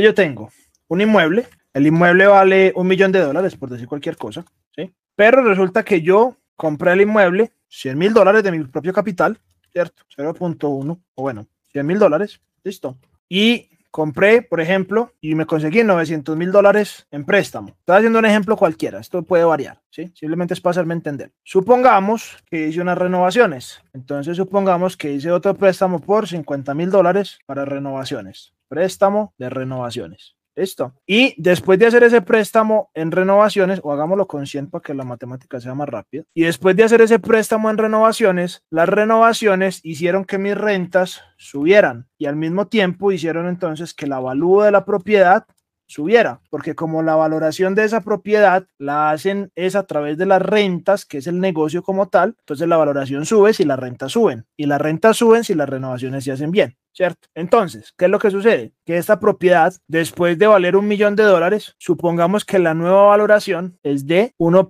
yo tengo un inmueble, el inmueble vale un millón de dólares, por decir cualquier cosa, ¿sí? Pero resulta que yo compré el inmueble 100 mil dólares de mi propio capital, ¿cierto? 0.1, o bueno, 100 mil dólares, listo. Y compré, por ejemplo, y me conseguí 900 mil dólares en préstamo. Estoy haciendo un ejemplo cualquiera, esto puede variar, ¿sí? Simplemente es para hacerme entender. Supongamos que hice unas renovaciones, entonces supongamos que hice otro préstamo por 50 mil dólares para renovaciones préstamo de renovaciones. esto. Y después de hacer ese préstamo en renovaciones, o hagámoslo consciente para que la matemática sea más rápida, y después de hacer ese préstamo en renovaciones, las renovaciones hicieron que mis rentas subieran y al mismo tiempo hicieron entonces que la valúa de la propiedad subiera, porque como la valoración de esa propiedad la hacen es a través de las rentas, que es el negocio como tal, entonces la valoración sube si las rentas suben y las rentas suben si las renovaciones se hacen bien. ¿cierto? Entonces, ¿qué es lo que sucede? Que esta propiedad, después de valer un millón de dólares, supongamos que la nueva valoración es de 1.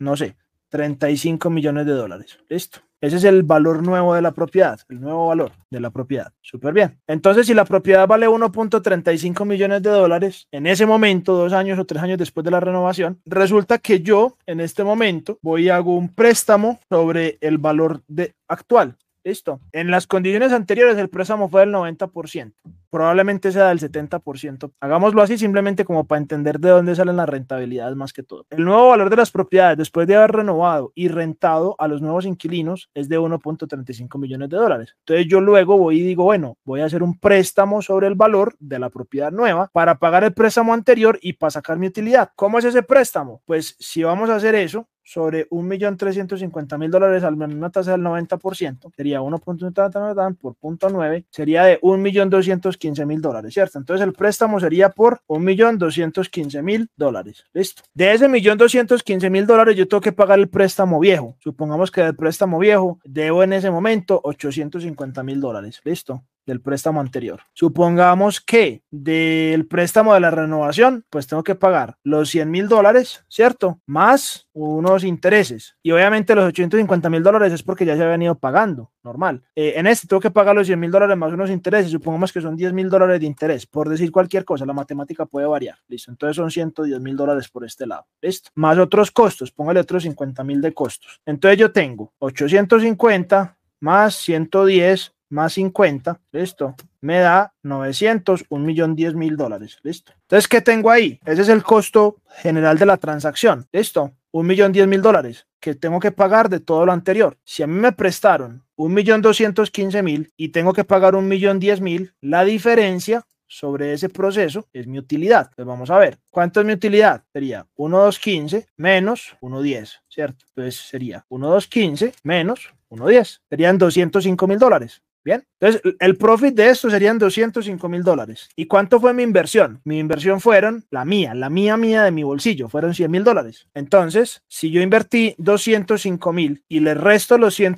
no sé, 35 millones de dólares. Listo. Ese es el valor nuevo de la propiedad, el nuevo valor de la propiedad. Súper bien. Entonces, si la propiedad vale 1.35 millones de dólares, en ese momento, dos años o tres años después de la renovación, resulta que yo en este momento voy a hago un préstamo sobre el valor de actual. Listo. En las condiciones anteriores el préstamo fue del 90%. Probablemente sea del 70%. Hagámoslo así simplemente como para entender de dónde salen las rentabilidades más que todo. El nuevo valor de las propiedades después de haber renovado y rentado a los nuevos inquilinos es de 1.35 millones de dólares. Entonces yo luego voy y digo, bueno, voy a hacer un préstamo sobre el valor de la propiedad nueva para pagar el préstamo anterior y para sacar mi utilidad. ¿Cómo es ese préstamo? Pues si vamos a hacer eso, sobre 1.350.000 dólares al una tasa del 90%, sería 1.9 por punto sería de 1.215.000 dólares, ¿cierto? Entonces el préstamo sería por 1.215.000 dólares, ¿listo? De ese 1.215.000 dólares yo tengo que pagar el préstamo viejo. Supongamos que el préstamo viejo debo en ese momento 850.000 dólares, ¿listo? del préstamo anterior. Supongamos que del préstamo de la renovación, pues tengo que pagar los 100 mil dólares, ¿cierto? Más unos intereses. Y obviamente los 850 mil dólares es porque ya se ha venido pagando, normal. Eh, en este tengo que pagar los 100 mil dólares más unos intereses, supongamos que son 10 mil dólares de interés, por decir cualquier cosa, la matemática puede variar, listo. Entonces son 110 mil dólares por este lado, listo. Más otros costos, póngale otros 50 mil de costos. Entonces yo tengo 850 más 110 más 50, listo, me da 900, 1 millón 10 mil dólares, listo. Entonces, ¿qué tengo ahí? Ese es el costo general de la transacción, listo, 1 millón 10 mil dólares que tengo que pagar de todo lo anterior. Si a mí me prestaron 1 millón 215 mil y tengo que pagar 1 millón 10 mil, la diferencia sobre ese proceso es mi utilidad. Entonces vamos a ver, ¿cuánto es mi utilidad? Sería 1, 2, 15 menos 1, 10, ¿cierto? Entonces sería 1, 2, 15 menos 1.10. Serían 205 mil dólares. Bien, entonces el profit de esto serían 205 mil dólares. ¿Y cuánto fue mi inversión? Mi inversión fueron la mía, la mía mía de mi bolsillo, fueron 100 mil dólares. Entonces, si yo invertí 205 mil y le resto los 100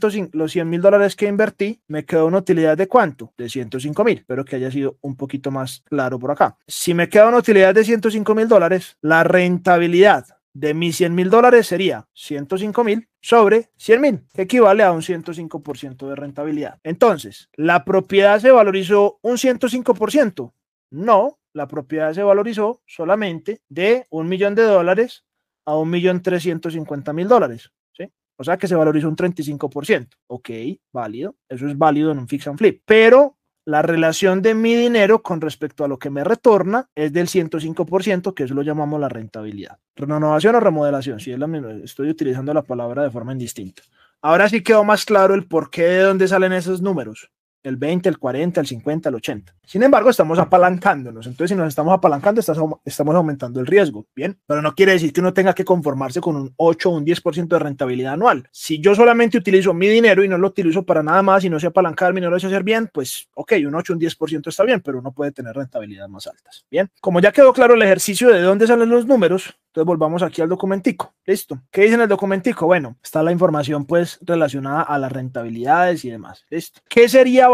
mil dólares que invertí, me quedó una utilidad de cuánto? De 105 mil. Espero que haya sido un poquito más claro por acá. Si me queda una utilidad de 105 mil dólares, la rentabilidad de mis 100 mil dólares sería 105 mil sobre 100 mil, que equivale a un 105% de rentabilidad. Entonces, ¿la propiedad se valorizó un 105%? No, la propiedad se valorizó solamente de un millón de dólares a un millón trescientos mil dólares. O sea que se valorizó un 35%. Ok, válido. Eso es válido en un fix and flip. Pero la relación de mi dinero con respecto a lo que me retorna es del 105%, que eso lo llamamos la rentabilidad. Renovación o remodelación, si es la misma, estoy utilizando la palabra de forma indistinta. Ahora sí quedó más claro el por qué de dónde salen esos números el 20, el 40, el 50, el 80. Sin embargo, estamos apalancándonos. Entonces, si nos estamos apalancando, estamos aumentando el riesgo. Bien, pero no quiere decir que uno tenga que conformarse con un 8 o un 10% de rentabilidad anual. Si yo solamente utilizo mi dinero y no lo utilizo para nada más y no sé apalancar, y no lo sé hacer bien, pues, ok, un 8 o un 10% está bien, pero uno puede tener rentabilidad más altas. Bien, como ya quedó claro el ejercicio de dónde salen los números, entonces volvamos aquí al documentico. Listo. ¿Qué dice en el documentico? Bueno, está la información pues relacionada a las rentabilidades y demás. Listo. ¿Qué sería,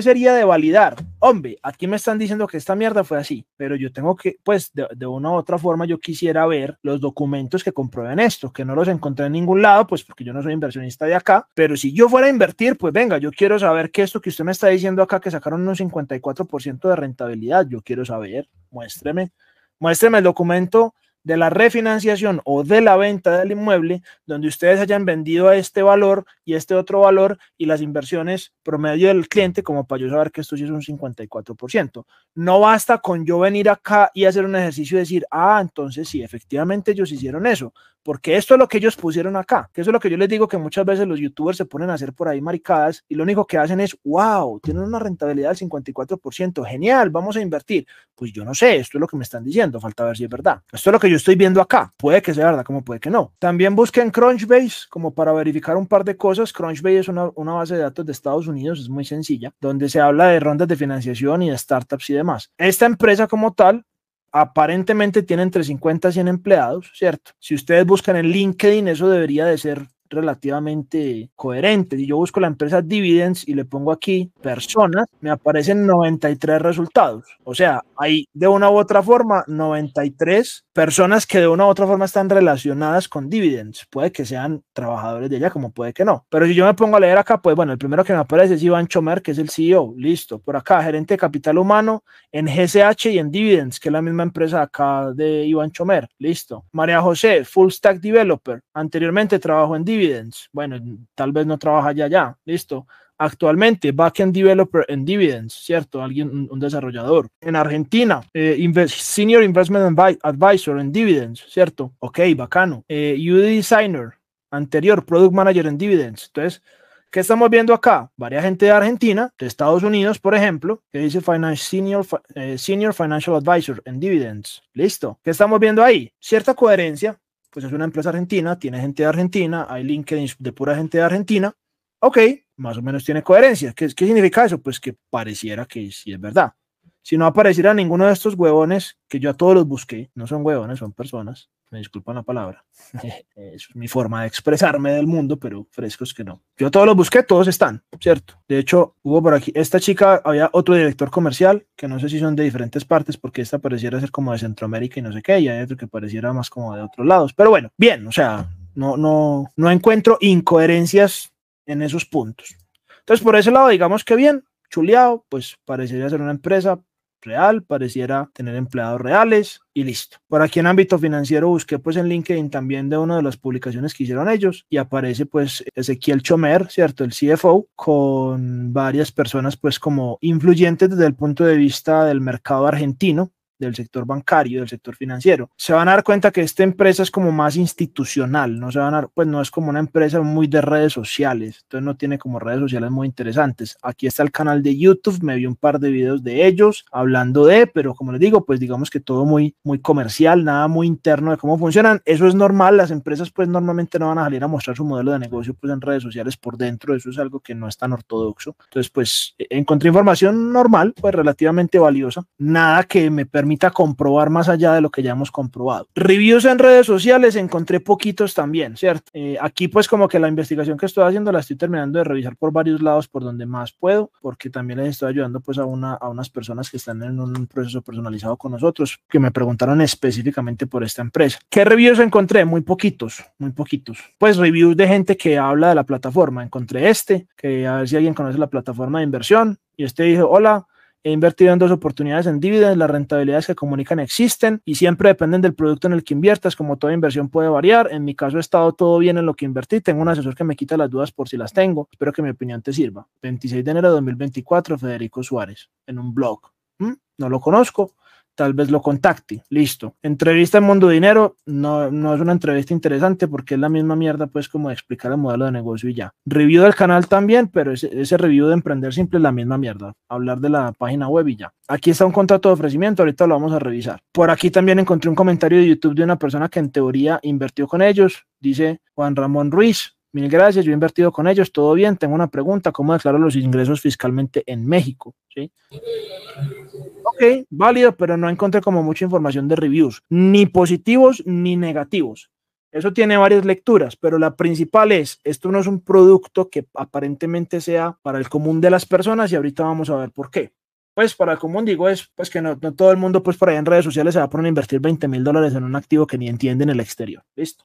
sería de validar? Hombre, aquí me están diciendo que esta mierda fue así, pero yo tengo que, pues de, una u otra forma yo quisiera ver los documentos que comprueben esto, que no los encontré en ningún lado, pues porque yo no soy inversionista de acá, pero si yo fuera a invertir, pues venga, yo quiero saber que esto que usted me está diciendo acá, que sacaron un 54% de rentabilidad, yo quiero saber, muéstreme, muéstreme el documento de la refinanciación o de la venta del inmueble, donde ustedes hayan vendido a este valor y este otro valor y las inversiones promedio del cliente, como para yo saber que esto sí es un 54%. No basta con yo venir acá y hacer un ejercicio y decir, ah, entonces sí, efectivamente ellos hicieron eso, porque esto es lo que ellos pusieron acá, que eso es lo que yo les digo que muchas veces los youtubers se ponen a hacer por ahí maricadas y lo único que hacen es, wow, tienen una rentabilidad del 54%, genial, vamos a invertir. Pues yo no sé, esto es lo que me están diciendo, falta ver si es verdad. Esto es lo que yo estoy viendo acá. Puede que sea verdad, como puede que no. También busquen Crunchbase como para verificar un par de cosas. Crunchbase es una, base de datos de Estados Unidos, es muy sencilla, donde se habla de rondas de financiación y de startups y demás. Esta empresa como tal aparentemente tiene entre 50 y 100 empleados, ¿cierto? Si ustedes buscan en LinkedIn, eso debería de ser relativamente coherente. Si yo busco la empresa Dividends y le pongo aquí personas, me aparecen 93 resultados. O sea, hay de una u otra forma 93 personas que de una u otra forma están relacionadas con Dividends. Puede que sean trabajadores de ella, como puede que no. Pero si yo me pongo a leer acá, pues bueno, el primero que me aparece es Iván Chomer, que es el CEO. Listo. Por acá, gerente de capital humano en GCH y en Dividends, que es la misma empresa acá de Iván Chomer. Listo. María José, full stack developer. Anteriormente trabajó en Dividends bueno, tal vez no trabaja ya, ya, listo. Actualmente, backend developer en Dividends, ¿cierto? Alguien, un, desarrollador. En Argentina, eh, Senior Investment Advisor en Dividends, ¿cierto? Ok, bacano. Eh, Designer, anterior Product Manager en Dividends. Entonces, ¿Qué estamos viendo acá? Varia gente de Argentina, de Estados Unidos, por ejemplo, que dice Finance Senior, eh, Senior Financial Advisor en Dividends. Listo. ¿Qué estamos viendo ahí? Cierta coherencia pues es una empresa argentina, tiene gente de Argentina, hay LinkedIn de pura gente de Argentina. Ok, más o menos tiene coherencia. ¿Qué, qué significa eso? Pues que pareciera que sí es verdad. Si no apareciera ninguno de estos huevones, que yo a todos los busqué, no son huevones, son personas, me disculpan la palabra, es mi forma de expresarme del mundo, pero frescos que no. Yo todos los busqué, todos están, ¿cierto? De hecho, hubo por aquí, esta chica, había otro director comercial, que no sé si son de diferentes partes, porque esta pareciera ser como de Centroamérica y no sé qué, y hay otro que pareciera más como de otros lados, pero bueno, bien, o sea, no, no, no encuentro incoherencias en esos puntos. Entonces, por ese lado, digamos que bien, chuleado, pues parecería ser una empresa real, pareciera tener empleados reales y listo. Por aquí en ámbito financiero busqué pues en LinkedIn también de una de las publicaciones que hicieron ellos y aparece pues Ezequiel Chomer, ¿cierto? El CFO con varias personas pues como influyentes desde el punto de vista del mercado argentino del sector bancario, del sector financiero. Se van a dar cuenta que esta empresa es como más institucional, no se van a dar, pues no es como una empresa muy de redes sociales, entonces no tiene como redes sociales muy interesantes. Aquí está el canal de YouTube, me vi un par de videos de ellos hablando de, pero como les digo, pues digamos que todo muy muy comercial, nada muy interno de cómo funcionan. Eso es normal, las empresas pues normalmente no van a salir a mostrar su modelo de negocio pues en redes sociales por dentro, eso es algo que no es tan ortodoxo. Entonces, pues eh, encontré información normal, pues relativamente valiosa, nada que me permita permita comprobar más allá de lo que ya hemos comprobado. Reviews en redes sociales encontré poquitos también, ¿cierto? Eh, aquí pues como que la investigación que estoy haciendo la estoy terminando de revisar por varios lados, por donde más puedo, porque también les estoy ayudando pues a, una, a unas personas que están en un proceso personalizado con nosotros, que me preguntaron específicamente por esta empresa. ¿Qué reviews encontré? Muy poquitos, muy poquitos. Pues reviews de gente que habla de la plataforma. Encontré este, que a ver si alguien conoce la plataforma de inversión, y este dijo, hola, He invertido en dos oportunidades en dividendos, las rentabilidades que comunican existen y siempre dependen del producto en el que inviertas, como toda inversión puede variar. En mi caso he estado todo bien en lo que invertí, tengo un asesor que me quita las dudas por si las tengo. Espero que mi opinión te sirva. 26 de enero de 2024, Federico Suárez, en un blog. ¿Mm? No lo conozco, tal vez lo contacte. Listo. Entrevista en Mundo Dinero, no, es una entrevista interesante porque es la misma mierda, pues, como explicar el modelo de negocio y ya. Review del canal también, pero ese, ese review de Emprender Simple es la misma mierda. Hablar de la página web y ya. Aquí está un contrato de ofrecimiento, ahorita lo vamos a revisar. Por aquí también encontré un comentario de YouTube de una persona que en teoría invirtió con ellos. Dice Juan Ramón Ruiz, Mil gracias, yo he invertido con ellos, todo bien. Tengo una pregunta, ¿cómo declaro los ingresos fiscalmente en México? ¿Sí? Ok, válido, pero no encontré como mucha información de reviews, ni positivos ni negativos. Eso tiene varias lecturas, pero la principal es, esto no es un producto que aparentemente sea para el común de las personas y ahorita vamos a ver por qué. Pues para el común digo es pues que no, todo el mundo pues por ahí en redes sociales se va a poner a invertir 20 mil dólares en un activo que ni entiende en el exterior. Listo.